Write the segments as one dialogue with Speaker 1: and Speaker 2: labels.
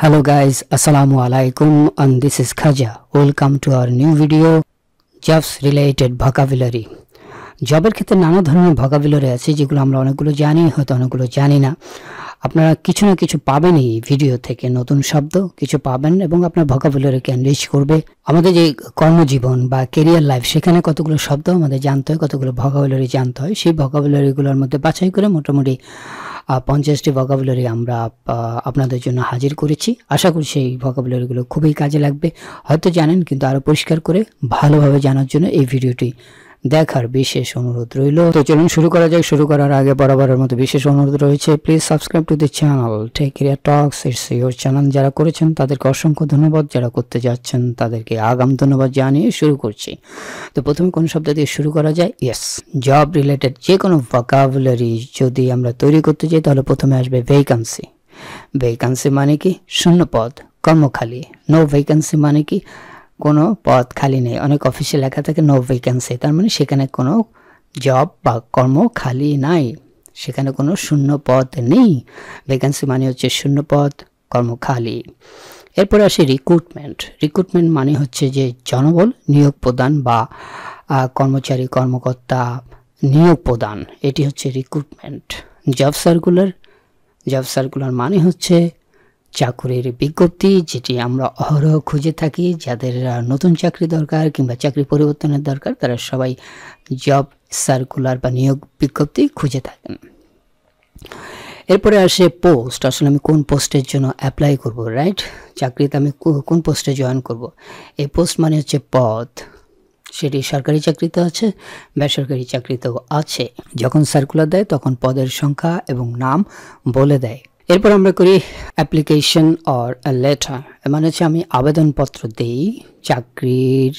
Speaker 1: Hello guys, Assalamu alaikum and this is Khaja. Welcome to our new video, Jobs related vocabulary. জবের ক্ষেত্রে নানা ধরনের vocabulary আছে যেগুলো আমরা অনেকগুলো জানি হয়তো অনেকগুলো জানি না আপনারা কিছু না কিছু পাবেনই ভিডিও থেকে নতুন শব্দ কিছু পাবেন এবং আপনার ভোকাবুলারিকে এনরিচ করবে আমাদের যে কর্মজীবন বা কেরিয়ার লাইফ সেখানে কতগুলো শব্দ আমাদের জানতে হয় কতগুলো ভোকাবুলারি জানতে হয় সেই ভোকাবুলারিগুলোর মধ্যে বাছাই করে মোটামুটি পঞ্চাশটি ভকাবুলারি আমরা আপনাদের জন্য হাজির করেছি আশা করি সেই ভকাবুলারিগুলো খুবই কাজে লাগবে হয়তো জানেন কিন্তু আরও পরিষ্কার করে ভালোভাবে জানার জন্য এই ভিডিওটি দেখার বিশেষ অনুরোধ রইল তো চলুন শুরু করা যাক শুরু করার আগে বরাবরের মতো বিশেষ অনুরোধ রয়েছে please subscribe to the channel take care talks it's your channel যারা করেছেন তাদেরকে অসংখ্য ধন্যবাদ যারা করতে যাচ্ছেন তাদেরকে আগাম ধন্যবাদ জানিয়ে শুরু করছি তো প্রথমে কোন শব্দ দিয়ে শুরু করা যায় ইয়েস জব রিলেটেড যে কোনো ভোকাবুলারি যদি আমরা তৈরি করতে যাই তাহলে প্রথমে আসবে ভেকান্সি ভেকান্সি মানে কি শূন্য পদ কর্মখালী নো ভেকান্সি মানে কি কোনো পদ খালি নেই অনেক অফিসে লেখা থাকে নো ভ্যাকেন্সি তার মানে সেখানে কোনো জব বা কর্ম খালি নাই সেখানে কোনো শূন্য পদ নেই ভ্যাকেন্সি মানে হচ্ছে শূন্য পদ কর্ম খালি এরপরে আসে রিক্রুটমেন্ট রিক্রুটমেন্ট মানে হচ্ছে যে জনবল নিয়োগ প্রদান বা কর্মচারী কর্মকর্তা নিয়োগ প্রদান এটি হচ্ছে recruitment job circular job circular মানে হচ্ছে চাকুরির বিজ্ঞপ্তি যেটি আমরা অহরহ খুঁজে থাকি যাদের নতুন চাকরি দরকার কিংবা চাকরি পরিবর্তনের দরকার তারা সবাই জব সার্কুলার বা নিয়োগ বিজ্ঞপ্তি খুঁজে থাকেন এরপরে আসে পোস্ট আসলে আমি কোন পোস্টের জন্য অ্যাপ্লাই করব রাইট চাকরিতে আমি কোন পোস্টে জয়েন করব এই পোস্ট মানে হচ্ছে পদ সেটি সরকারি চাকরিতে আছে বেসরকারি চাকরিতেও আছে যখন সার্কুলার দেয় তখন পদের সংখ্যা এবং নাম বলে দেয় এরপর আমরা করি অ্যাপ্লিকেশন অর লেটার মানে হচ্ছে আমি আবেদনপত্র দেই চাকরির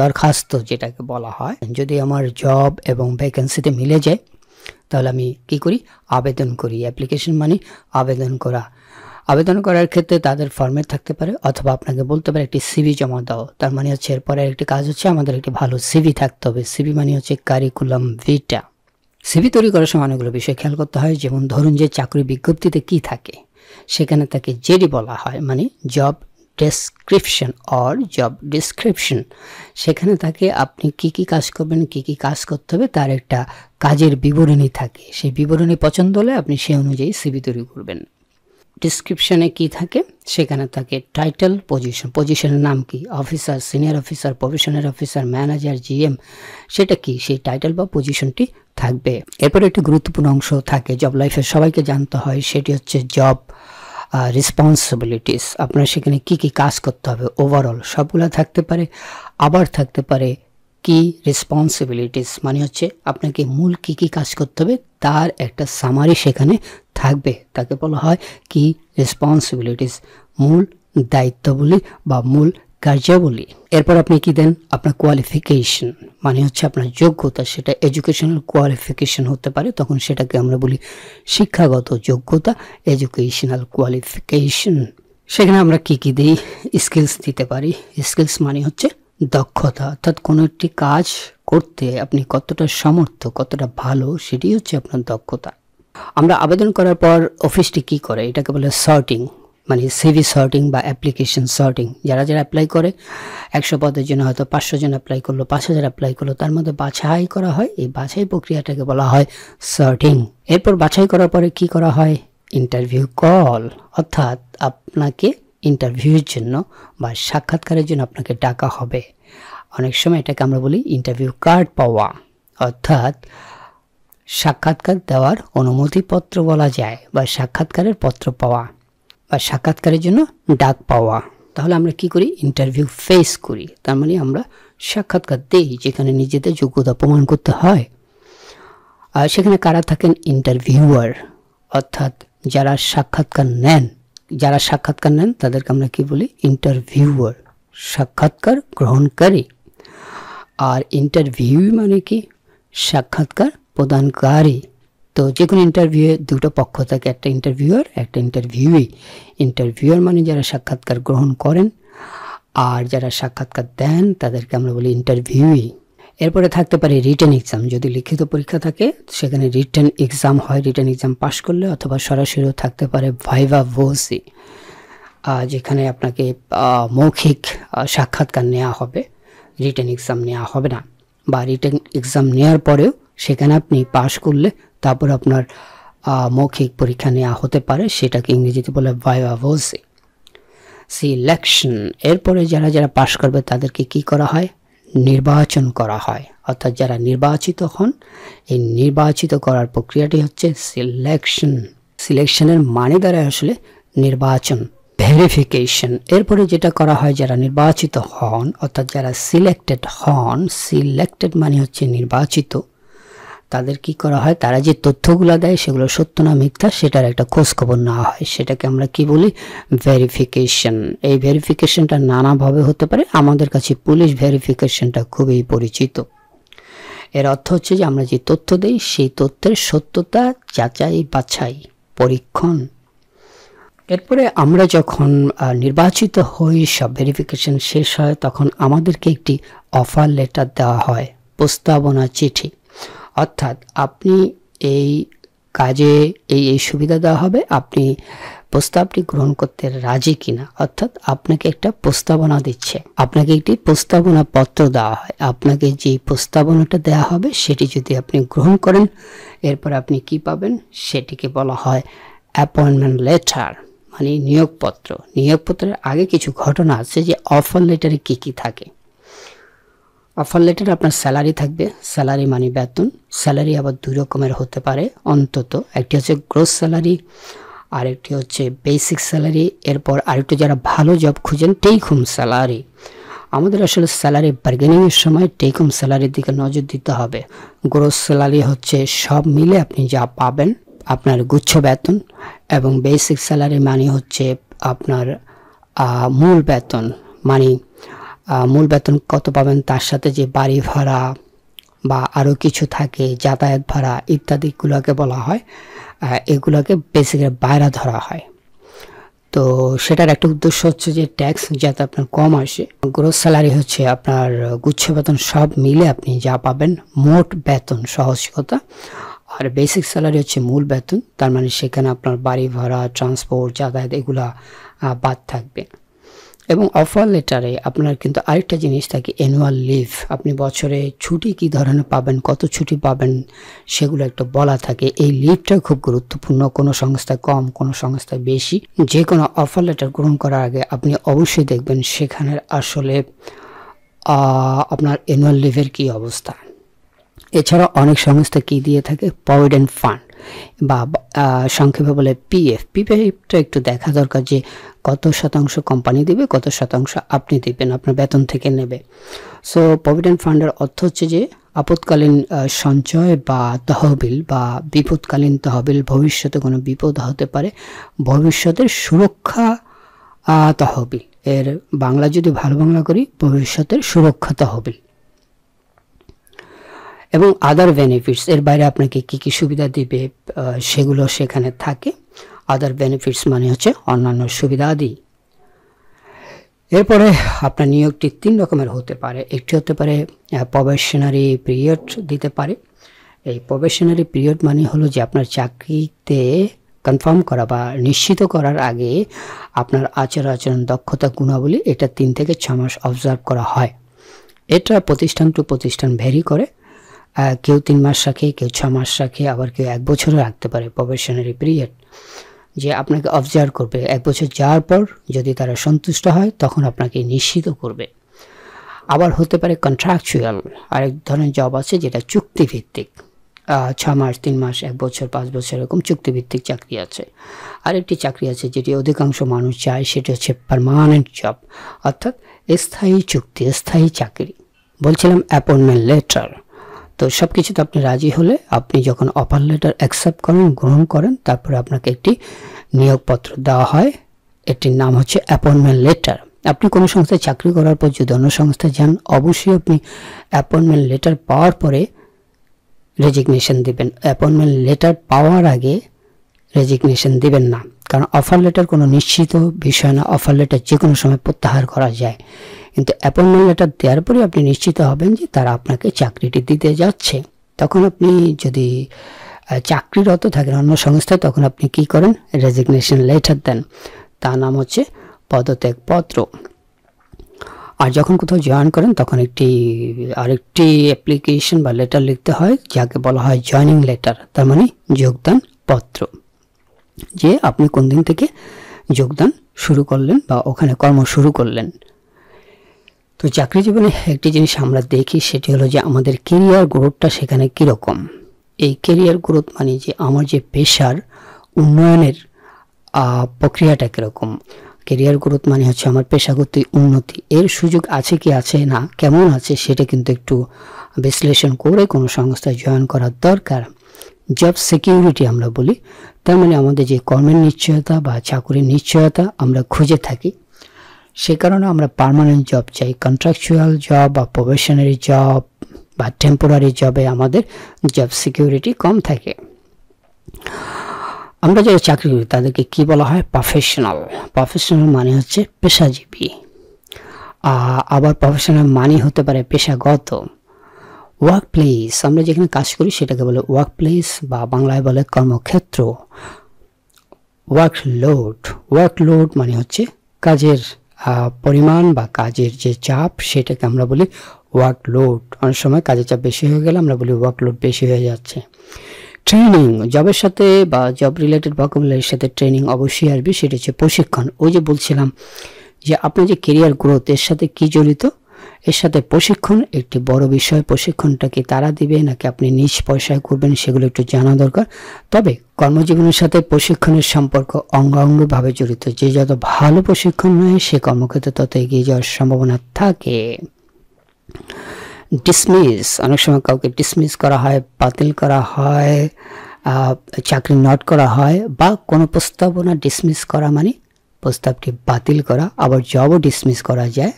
Speaker 1: দরখাস্ত যেটাকে বলা হয় যদি আমার জব এবং ভ্যাকেন্সিতে মিলে যায় তাহলে আমি কি করি আবেদন করি অ্যাপ্লিকেশন মানে আবেদন করা আবেদন করার ক্ষেত্রে তাদের ফর্মেট থাকতে পারে অথবা আপনাকে বলতে পারে একটি সিভি জমা দাও তার মানে হচ্ছে এরপরে একটি কাজ হচ্ছে আমাদের একটি ভালো সিভি থাকতে হবে সিভি মানে হচ্ছে কারিকুলাম ভিটা সিভি তৈরি করার সময় অনেকগুলো বিষয় খেয়াল করতে হয় যেমন ধরুন যে চাকরি বিজ্ঞপ্তিতে কি থাকে সেখানে তাকে জেডি বলা হয় মানে job description or job description সেখানে তাকে আপনি কি কি কাজ করবেন কি কি কাজ করতে হবে তার একটা কাজের বিবরণী থাকে সেই বিবরণী পছন্দ হলে আপনি সে অনুযায়ী সিভি তৈরি করবেন ডিসক্রিপশানে কি থাকে সেখানে থাকে টাইটেল পজিশন পজিশনের নাম কি officer senior officer professional officer manager GM সেটা কি সেই টাইটেল বা পজিশনটি থাকবে এরপরে একটি গুরুত্বপূর্ণ অংশ থাকে জব লাইফে সবাইকে জানতে হয় সেটি হচ্ছে জব রেসপন্সিবিলিটিস আপনার সেখানে কি কি কাজ করতে হবে ওভারঅল সবগুলো থাকতে পারে আবার থাকতে পারে কি রেসপন্সিবিলিটিস মানে হচ্ছে আপনাকে মূল কি কি কাজ করতে হবে তার একটা সামারি সেখানে থাকবে তাকে বলা হয় কি রেসপন্সিবিলিটিস মূল দায়িত্ববলী বা মূল কার্যাবলী এরপর আপনি কি দেন আপনার কোয়ালিফিকেশন মানে হচ্ছে আপনার যোগ্যতা সেটা এডুকেশনাল কোয়ালিফিকেশন হতে পারে তখন সেটাকে আমরা বলি শিক্ষাগত যোগ্যতা এডুকেশনাল কোয়ালিফিকেশন সেখানে আমরা কি কি দিই স্কিলস দিতে পারি স্কিলস মানে হচ্ছে দক্ষতা অর্থাৎ কোনো একটি কাজ করতে আপনি কতটা সামর্থ্য কতটা ভালো সেটি হচ্ছে আপনার দক্ষতা আমরা আবেদন করার পর অফিসটি কি করে এটাকে বলে সর্টিং মানে সিভি সর্টিং বা অ্যাপ্লিকেশন সর্টিং যারা যারা অ্যাপ্লাই করে একশো পদের জন্য হয়তো পাঁচশো জন অ্যাপ্লাই করলো পাঁচ হাজার অ্যাপ্লাই করলো তার মধ্যে বাছাই করা হয় এই বাছাই প্রক্রিয়াটাকে বলা হয় সর্টিং এরপর বাছাই করার পরে কি করা হয় ইন্টারভিউ কল অর্থাৎ আপনাকে ইন্টারভিউর জন্য বা সাক্ষাৎকারের জন্য আপনাকে ডাকা হবে অনেক সময় এটাকে আমরা বলি ইন্টারভিউ কার্ড পাওয়া অর্থাৎ সাক্ষাৎকার দেওয়ার অনুমতিপত্র বলা যায় বা সাক্ষাৎকারের পত্র পাওয়া বা সাক্ষাৎকারের জন্য ডাক পাওয়া তাহলে আমরা কি করি ইন্টারভিউ ফেস করি তার মানে আমরা সাক্ষাৎকার দেই যেখানে নিজেদের যোগ্যতা প্রমাণ করতে হয় আর সেখানে কারা থাকেন ইন্টারভিউয়ার অর্থাৎ যারা সাক্ষাৎকার নেন যারা সাক্ষাৎকার নেন তাদেরকে আমরা কি বলি ইন্টারভিউয়ার সাক্ষাৎকার গ্রহণকারী আর ইন্টারভিউ মানে কি সাক্ষাৎকার প্রদানকারী তো যে কোনো ইন্টারভিউয়ে দুটো পক্ষ থাকে একটা ইন্টারভিউয়ার একটা ইন্টারভিউই ইন্টারভিউয়ার মানে যারা সাক্ষাৎকার গ্রহণ করেন আর যারা সাক্ষাৎকার দেন তাদেরকে আমরা বলি ইন্টারভিউই এরপরে থাকতে পারে রিটার্ন এক্সাম যদি লিখিত পরীক্ষা থাকে সেখানে রিটার্ন এক্সাম হয় রিটার্ন এক্সাম পাশ করলে অথবা সরাসরিও থাকতে পারে ভাইভা ভোসি যেখানে আপনাকে মৌখিক সাক্ষাৎকার নেওয়া হবে রিটার্ন এক্সাম নেওয়া হবে না বা রিটার্ন এক্সাম নেওয়ার পরেও সেখানে আপনি পাশ করলে তারপর আপনার মৌখিক পরীক্ষা নেওয়া হতে পারে সেটাকে ইংরেজিতে বলে ভাইভা ভোসি সিলেকশন এরপরে যারা যারা পাশ করবে তাদেরকে কি করা হয় নির্বাচন করা হয় অর্থাৎ যারা নির্বাচিত হন এই নির্বাচিত করার প্রক্রিয়াটি হচ্ছে সিলেকশন সিলেকশনের মানে দ্বারা আসলে নির্বাচন ভেরিফিকেশন এরপরে যেটা করা হয় যারা নির্বাচিত হন অর্থাৎ যারা সিলেক্টেড হন সিলেক্টেড মানে হচ্ছে নির্বাচিত তাদের কি করা হয় তারা যে তথ্যগুলো দেয় সেগুলো সত্য না মিথ্যা সেটার একটা খোঁজখবর নেওয়া হয় সেটাকে আমরা কি বলি ভেরিফিকেশন এই ভেরিফিকেশনটা নানাভাবে হতে পারে আমাদের কাছে পুলিশ ভেরিফিকেশনটা খুবই পরিচিত এর অর্থ হচ্ছে যে আমরা যে তথ্য দিই সেই তথ্যের সত্যতা যাচাই বাছাই পরীক্ষণ এরপরে আমরা যখন নির্বাচিত হই সব ভেরিফিকেশন শেষ হয় তখন আমাদেরকে একটি অফার লেটার দেওয়া হয় প্রস্তাবনা চিঠি অর্থাৎ আপনি এই কাজে এই এই সুবিধা দেওয়া হবে আপনি প্রস্তাবটি গ্রহণ করতে রাজি কিনা অর্থাৎ আপনাকে একটা প্রস্তাবনা দিচ্ছে আপনাকে একটি প্রস্তাবনা পত্র দেওয়া হয় আপনাকে যে প্রস্তাবনাটা দেওয়া হবে সেটি যদি আপনি গ্রহণ করেন এরপর আপনি কি পাবেন সেটিকে বলা হয় অ্যাপয়েন্টমেন্ট লেটার মানে নিয়োগপত্র নিয়োগপত্রের আগে কিছু ঘটনা আছে যে অফার লেটারে কী কী থাকে অফার লেটার আপনার স্যালারি থাকবে স্যালারি মানে বেতন স্যালারি আবার দুই রকমের হতে পারে অন্তত একটি হচ্ছে গ্রোস স্যালারি আরেকটি হচ্ছে বেসিক স্যালারি এরপর আরেকটি যারা ভালো জব খুঁজেন টেক হোম স্যালারি আমাদের আসলে স্যালারি বার্গেনিংয়ের সময় টেক হোম স্যালারির দিকে নজর দিতে হবে গ্রোস স্যালারি হচ্ছে সব মিলে আপনি যা পাবেন আপনার গুচ্ছ বেতন এবং বেসিক স্যালারি মানে হচ্ছে আপনার মূল বেতন মানে মূল বেতন কত পাবেন তার সাথে যে বাড়ি ভাড়া বা আরও কিছু থাকে যাতায়াত ভাড়া ইত্যাদিগুলোকে বলা হয় এগুলোকে বেসিকের বাইরা ধরা হয় তো সেটার একটা উদ্দেশ্য হচ্ছে যে ট্যাক্স যাতে আপনার কম আসে গ্রোথ স্যালারি হচ্ছে আপনার গুচ্ছ বেতন সব মিলে আপনি যা পাবেন মোট বেতন সহজ কথা আর বেসিক স্যালারি হচ্ছে মূল বেতন তার মানে সেখানে আপনার বাড়ি ভাড়া ট্রান্সপোর্ট যাতায়াত এগুলা বাদ থাকবে এবং অফার লেটারে আপনার কিন্তু আরেকটা জিনিস থাকে অ্যানুয়াল লিভ আপনি বছরে ছুটি কি ধরনের পাবেন কত ছুটি পাবেন সেগুলো একটা বলা থাকে এই লিভটা খুব গুরুত্বপূর্ণ কোনো সংস্থা কম কোনো সংস্থা বেশি যে কোনো অফার লেটার গ্রহণ করার আগে আপনি অবশ্যই দেখবেন সেখানের আসলে আপনার অ্যানুয়াল লিভের কি অবস্থা এছাড়া অনেক সংস্থা কি দিয়ে থাকে প্রভিডেন্ট ফান্ড বা সংক্ষেপে বলে পিএফ পিপিএফটা একটু দেখা দরকার যে কত শতাংশ কোম্পানি দেবে কত শতাংশ আপনি দেবেন আপনার বেতন থেকে নেবে সো প্রভিডেন্ট ফান্ডের অর্থ হচ্ছে যে আপদকালীন সঞ্চয় বা তহবিল বা বিপদকালীন তহবিল ভবিষ্যতে কোনো বিপদ হতে পারে ভবিষ্যতের সুরক্ষা তহবিল এর বাংলা যদি ভালো বাংলা করি ভবিষ্যতের সুরক্ষা তহবিল এবং আদার বেনিফিটস এর বাইরে আপনাকে কি কি সুবিধা দিবে সেগুলো সেখানে থাকে আদার বেনিফিটস মানে হচ্ছে অন্যান্য সুবিধা আদি এরপরে আপনার নিয়োগটি তিন রকমের হতে পারে একটি হতে পারে প্রবেশনারি পিরিয়ড দিতে পারে এই প্রবেশনারি পিরিয়ড মানে হলো যে আপনার চাকরিতে কনফার্ম করা বা নিশ্চিত করার আগে আপনার আচার আচরণ দক্ষতা গুণাবলী এটা তিন থেকে ছ মাস অবজার্ভ করা হয় এটা প্রতিষ্ঠান টু প্রতিষ্ঠান ভেরি করে কেউ তিন মাস রাখে কেউ ছ মাস রাখে আবার কেউ এক বছরও রাখতে পারে প্রবেশনারি পিরিয়ড যে আপনাকে অবজার্ভ করবে এক বছর যাওয়ার পর যদি তারা সন্তুষ্ট হয় তখন আপনাকে নিশ্চিত করবে আবার হতে পারে কন্ট্রাকচুয়াল আরেক ধরনের জব আছে যেটা চুক্তিভিত্তিক ছ মাস তিন মাস এক বছর পাঁচ বছর এরকম চুক্তিভিত্তিক চাকরি আছে আরেকটি চাকরি আছে যেটি অধিকাংশ মানুষ চায় সেটি হচ্ছে পারমানেন্ট জব অর্থাৎ স্থায়ী চুক্তি স্থায়ী চাকরি বলছিলাম অ্যাপয়েন্টমেন্ট লেটার তো সব কিছুতে আপনি রাজি হলে আপনি যখন অফার লেটার অ্যাকসেপ্ট করেন গ্রহণ করেন তারপরে আপনাকে একটি নিয়োগপত্র দেওয়া হয় এটির নাম হচ্ছে অ্যাপয়েন্টমেন্ট লেটার আপনি কোনো সংস্থায় চাকরি করার পর যদি অন্য সংস্থায় যান অবশ্যই আপনি অ্যাপয়েন্টমেন্ট লেটার পাওয়ার পরে রেজিগনেশন দেবেন অ্যাপয়েন্টমেন্ট লেটার পাওয়ার আগে রেজিগনেশন দিবেন না কারণ অফার লেটার কোনো নিশ্চিত বিষয় না অফার লেটার যে কোনো সময় প্রত্যাহার করা যায় কিন্তু অ্যাপয়েন্টমেন্ট লেটার দেওয়ার পরে আপনি নিশ্চিত হবেন যে তারা আপনাকে চাকরিটি দিতে যাচ্ছে তখন আপনি যদি চাকরিরত থাকেন অন্য সংস্থায় তখন আপনি কি করেন রেজিগনেশন লেটার দেন তার নাম হচ্ছে পদত্যাগপত্র আর যখন কোথাও জয়েন করেন তখন একটি আরেকটি অ্যাপ্লিকেশন বা লেটার লিখতে হয় যাকে বলা হয় জয়নিং লেটার তার মানে যোগদান পত্র যে আপনি কোন দিন থেকে যোগদান শুরু করলেন বা ওখানে কর্ম শুরু করলেন তো চাকরি জীবনে একটি জিনিস আমরা দেখি সেটি হলো যে আমাদের কেরিয়ার গ্রোথটা সেখানে কীরকম এই কেরিয়ার গ্রোথ মানে যে আমার যে পেশার উন্নয়নের প্রক্রিয়াটা কীরকম কেরিয়ার গ্রোথ মানে হচ্ছে আমার পেশাগত উন্নতি এর সুযোগ আছে কি আছে না কেমন আছে সেটা কিন্তু একটু বিশ্লেষণ করে কোনো সংস্থায় জয়েন করার দরকার জব সিকিউরিটি আমরা বলি তার মানে আমাদের যে কর্মের নিশ্চয়তা বা চাকরির নিশ্চয়তা আমরা খুঁজে থাকি সে কারণে আমরা পারমানেন্ট জব চাই কন্ট্রাকচুয়াল জব বা প্রফেশনারি জব বা টেম্পোরারি জবে আমাদের জব সিকিউরিটি কম থাকে আমরা যারা চাকরি করি তাদেরকে কি বলা হয় প্রফেশনাল প্রফেশনাল মানে হচ্ছে পেশাজীবী আবার প্রফেশনাল মানে হতে পারে পেশাগত ওয়ার্ক প্লেস আমরা যেখানে কাজ করি সেটাকে বলে ওয়ার্ক প্লেস বা বাংলায় বলে কর্মক্ষেত্র ওয়ার্ক লোড ওয়ার্ক লোড মানে হচ্ছে কাজের পরিমাণ বা কাজের যে চাপ সেটাকে আমরা বলি ওয়ার্ক লোড অনেক সময় কাজের চাপ বেশি হয়ে গেলে আমরা বলি ওয়ার্ক লোড বেশি হয়ে যাচ্ছে ট্রেনিং জবের সাথে বা জব রিলেটেড ভোকাবুলারির সাথে ট্রেনিং অবশ্যই আসবে সেটা হচ্ছে প্রশিক্ষণ ওই যে বলছিলাম যে আপনি যে কেরিয়ার গ্রোথ এর সাথে কি জড়িত এর সাথে প্রশিক্ষণ একটি বড় বিষয় প্রশিক্ষণটা কি তারা দিবে নাকি আপনি নিজ পয়সায় করবেন সেগুলো একটু জানা দরকার তবে কর্মজীবনের সাথে প্রশিক্ষণের সম্পর্ক অঙ্গাঙ্গভাবে জড়িত যে যত ভালো প্রশিক্ষণ নেয় সে কর্মক্ষেত্রে তত এগিয়ে যাওয়ার সম্ভাবনা থাকে ডিসমিস অনেক সময় কাউকে ডিসমিস করা হয় বাতিল করা হয় চাকরি নট করা হয় বা কোনো প্রস্তাবনা ডিসমিস করা মানে প্রস্তাবটি বাতিল করা আবার জবও ডিসমিস করা যায়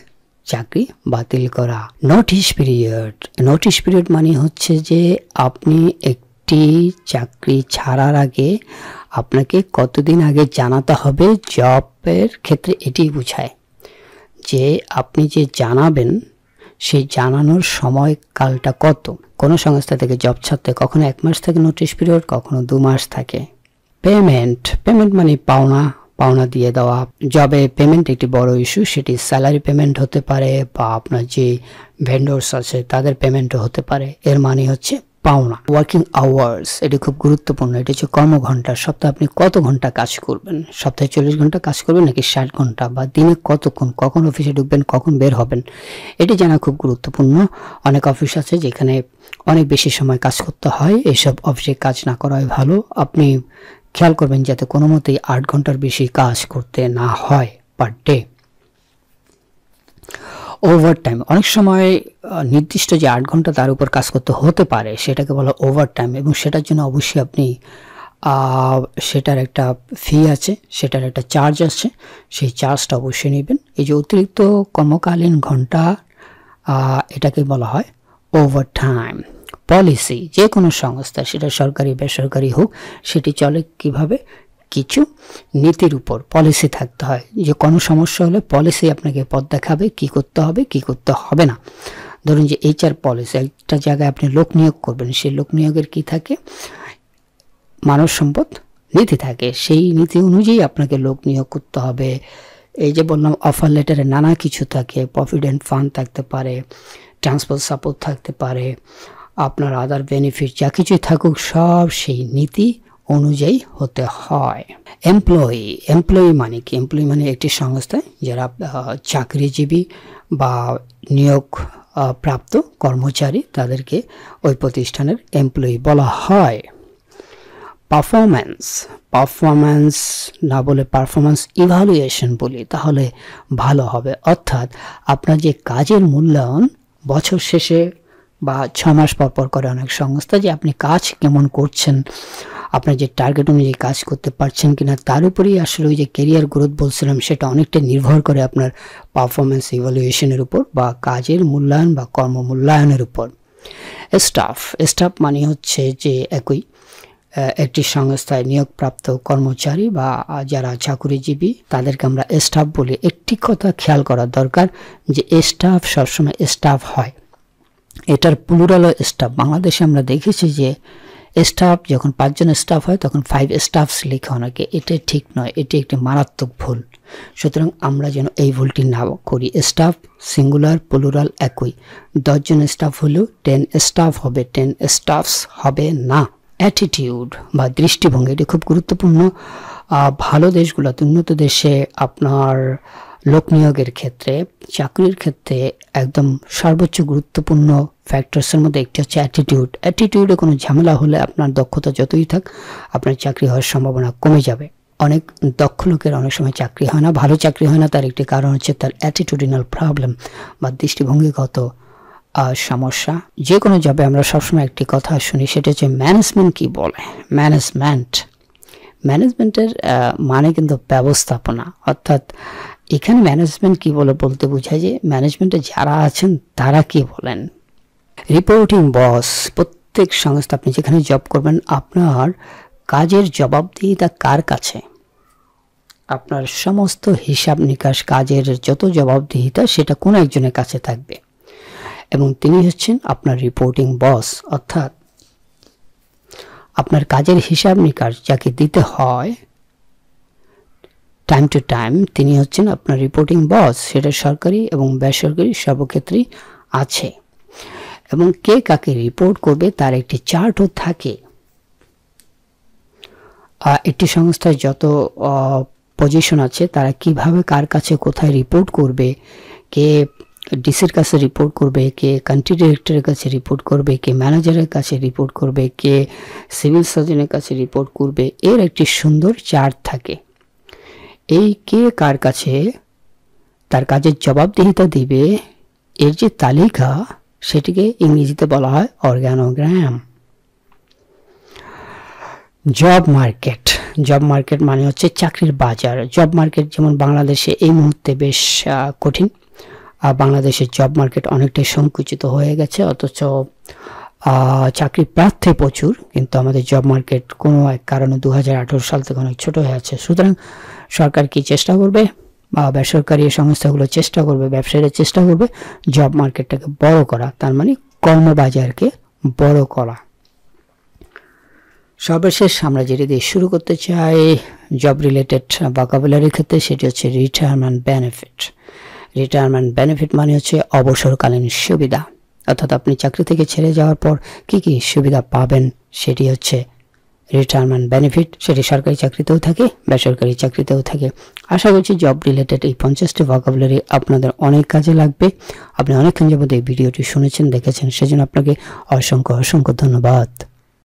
Speaker 1: চাকরি বাতিল করা নোটিশ পিরিয়ড নোটিশ পিরিয়ড মানে হচ্ছে যে আপনি একটি চাকরি ছাড়ার আগে আপনাকে কতদিন আগে জানাতে হবে জবের ক্ষেত্রে এটি বোঝায় যে আপনি যে জানাবেন সেই জানানোর সময়কালটা কত কোনো সংস্থা থেকে জব ছাড়তে কখনো এক মাস থাকে নোটিশ পিরিয়ড কখনো দু মাস থাকে পেমেন্ট পেমেন্ট মানে পাওনা পাওনা দিয়ে দেওয়া জবে পেমেন্ট একটি বড় ইস্যু সেটি স্যালারি পেমেন্ট হতে পারে বা আপনার যে ভেন্ডর্স আছে তাদের পেমেন্টও হতে পারে এর মানে হচ্ছে পাওনা ওয়ার্কিং আওয়ার্স এটি খুব গুরুত্বপূর্ণ এটি হচ্ছে কর্মঘণ্টা সপ্তাহে আপনি কত ঘন্টা কাজ করবেন সপ্তাহে চল্লিশ ঘন্টা কাজ করবেন নাকি ষাট ঘন্টা বা দিনে কতক্ষণ কখন অফিসে ঢুকবেন কখন বের হবেন এটি জানা খুব গুরুত্বপূর্ণ অনেক অফিস আছে যেখানে অনেক বেশি সময় কাজ করতে হয় এসব অফিসে কাজ না করাই ভালো আপনি খেয়াল করবেন যাতে কোনো মতেই আট ঘন্টার বেশি কাজ করতে না হয় পার ডে ওভার টাইম অনেক সময় নির্দিষ্ট যে আট ঘন্টা তার উপর কাজ করতে হতে পারে সেটাকে বলা ওভার টাইম এবং সেটার জন্য অবশ্যই আপনি সেটার একটা ফি আছে সেটার একটা চার্জ আছে সেই চার্জটা অবশ্যই নেবেন এই যে অতিরিক্ত কর্মকালীন ঘন্টা এটাকে বলা হয় ওভার টাইম পলিসি যে কোনো সংস্থা সেটা সরকারি বেসরকারি হোক সেটি চলে কিভাবে কিছু নীতির উপর পলিসি থাকতে হয় যে কোনো সমস্যা হলে পলিসি আপনাকে পথ দেখাবে কি করতে হবে কি করতে হবে না ধরুন যে এইচআর পলিসি একটা জায়গায় আপনি লোক নিয়োগ করবেন সেই লোক নিয়োগের কি থাকে মানব সম্পদ নীতি থাকে সেই নীতি অনুযায়ী আপনাকে লোক নিয়োগ করতে হবে এই যে বললাম অফার লেটারে নানা কিছু থাকে প্রভিডেন্ট ফান্ড থাকতে পারে ট্রান্সপোর্ট সাপোর্ট থাকতে পারে আপনার আদার বেনিফিট যা কিছু থাকুক সব সেই নীতি অনুযায়ী হতে হয় এমপ্লয়ি এমপ্লয়ি মানে কি এমপ্লয়ি মানে একটি সংস্থায় যারা চাকরিজীবী বা নিয়োগ প্রাপ্ত কর্মচারী তাদেরকে ওই প্রতিষ্ঠানের এমপ্লয়ি বলা হয় পারফরম্যান্স পারফরম্যান্স না বলে পারফরম্যান্স ইভালুয়েশন বলি তাহলে ভালো হবে অর্থাৎ আপনার যে কাজের মূল্যায়ন বছর শেষে বা ছ মাস পর পর করে অনেক সংস্থা যে আপনি কাজ কেমন করছেন আপনার যে টার্গেট অনুযায়ী কাজ করতে পারছেন কিনা তার উপরেই আসলে ওই যে কেরিয়ার গ্রোথ বলছিলাম সেটা অনেকটা নির্ভর করে আপনার পারফরমেন্স ইভ্যালুয়েশনের উপর বা কাজের মূল্যায়ন বা কর্ম মূল্যায়নের উপর স্টাফ স্টাফ মানে হচ্ছে যে একই একটি সংস্থায় নিয়োগপ্রাপ্ত কর্মচারী বা যারা চাকুরিজীবী তাদেরকে আমরা স্টাফ বলি একটি কথা খেয়াল করা দরকার যে স্টাফ সবসময় স্টাফ হয় এটার প্লুরাল স্টাফ বাংলাদেশে আমরা দেখেছি যে স্টাফ যখন পাঁচজন স্টাফ হয় তখন ফাইভ স্টাফস লেখে অনেকে এটা ঠিক নয় এটি একটি মারাত্মক ভুল সুতরাং আমরা যেন এই ভুলটি না করি স্টাফ সিঙ্গুলার প্লুরাল একই দশজন স্টাফ হলেও টেন স্টাফ হবে টেন স্টাফস হবে না অ্যাটিটিউড বা দৃষ্টিভঙ্গি এটি খুব গুরুত্বপূর্ণ ভালো দেশগুলোতে উন্নত দেশে আপনার লোক নিয়োগের ক্ষেত্রে চাকরির ক্ষেত্রে একদম সর্বোচ্চ গুরুত্বপূর্ণ ফ্যাক্টরসের মধ্যে একটি হচ্ছে অ্যাটিটিউড অ্যাটিটিউডে কোনো ঝামেলা হলে আপনার দক্ষতা যতই থাক আপনার চাকরি হওয়ার সম্ভাবনা কমে যাবে অনেক দক্ষ লোকের অনেক সময় চাকরি হয় না ভালো চাকরি হয় না তার একটি কারণ হচ্ছে তার অ্যাটিটিউডিনাল প্রবলেম বা দৃষ্টিভঙ্গিগত সমস্যা যে কোনো জবে আমরা সবসময় একটি কথা শুনি সেটা হচ্ছে ম্যানেজমেন্ট কী বলে ম্যানেজমেন্ট ম্যানেজমেন্টের মানে কিন্তু ব্যবস্থাপনা অর্থাৎ এখানে ম্যানেজমেন্ট কি বলে বলতে বোঝায় যে ম্যানেজমেন্টে যারা আছেন তারা কি বলেন রিপোর্টিং বস প্রত্যেক সংস্থা আপনি যেখানে জব করবেন আপনার কাজের জবাবদিহিতা কার কাছে আপনার সমস্ত হিসাব নিকাশ কাজের যত জবাবদিহিতা সেটা কোনো একজনের কাছে থাকবে এবং তিনি হচ্ছেন আপনার রিপোর্টিং বস অর্থাৎ আপনার কাজের হিসাব নিকাশ যাকে দিতে হয় টাইম টু টাইম তিনি হচ্ছেন আপনার রিপোর্টিং বস সেটা সরকারি এবং বেসরকারি সর্বক্ষেত্রেই আছে এবং কে কাকে রিপোর্ট করবে তার একটি চার্টও থাকে একটি সংস্থায় যত পজিশন আছে তারা কিভাবে কার কাছে কোথায় রিপোর্ট করবে কে ডিসির কাছে রিপোর্ট করবে কে কান্ট্রি ডিরেক্টরের কাছে রিপোর্ট করবে কে ম্যানেজারের কাছে রিপোর্ট করবে কে সিভিল সার্জনের কাছে রিপোর্ট করবে এর একটি সুন্দর চার্ট থাকে এই কে কার কাছে তার কাজের জবাবদিহিতা দিবে এর যে তালিকা সেটিকে ইংরেজিতে বলা হয় organogram job market job market মানে হচ্ছে চাকরির বাজার জব মার্কেট যেমন বাংলাদেশে এই মুহূর্তে বেশ কঠিন আর বাংলাদেশের জব মার্কেট অনেকটাই সংকুচিত হয়ে গেছে অথচ চাকরি প্রার্থী প্রচুর কিন্তু আমাদের জব মার্কেট কোনো এক কারণে দু সাল থেকে অনেক ছোটো হয়ে আছে সুতরাং সরকার কি চেষ্টা করবে বা বেসরকারি সংস্থাগুলো চেষ্টা করবে ব্যবসায়ীরা চেষ্টা করবে জব মার্কেটটাকে বড় করা তার মানে কর্মবাজারকে বড় করা সর্বশেষ আমরা যেটি দিয়ে শুরু করতে চাই জব রিলেটেড ভোকাবুলারির ক্ষেত্রে সেটি হচ্ছে রিটায়ারমেন্ট বেনিফিট রিটায়ারমেন্ট বেনিফিট মানে হচ্ছে অবসরকালীন সুবিধা অর্থাৎ আপনি চাকরি থেকে ছেড়ে যাওয়ার পর কি কি সুবিধা পাবেন সেটি হচ্ছে রিটায়ারমেন্ট বেনিফিট সেটি সরকারি চাকরিতেও থাকে বেসরকারি চাকরিতেও থাকে আশা করছি জব রিলেটেড এই পঞ্চাশটি ভকাবুলারি আপনাদের অনেক কাজে লাগবে আপনি অনেকক্ষণ যাবত এই ভিডিওটি শুনেছেন দেখেছেন সেজন্য আপনাকে অসংখ্য অসংখ্য ধন্যবাদ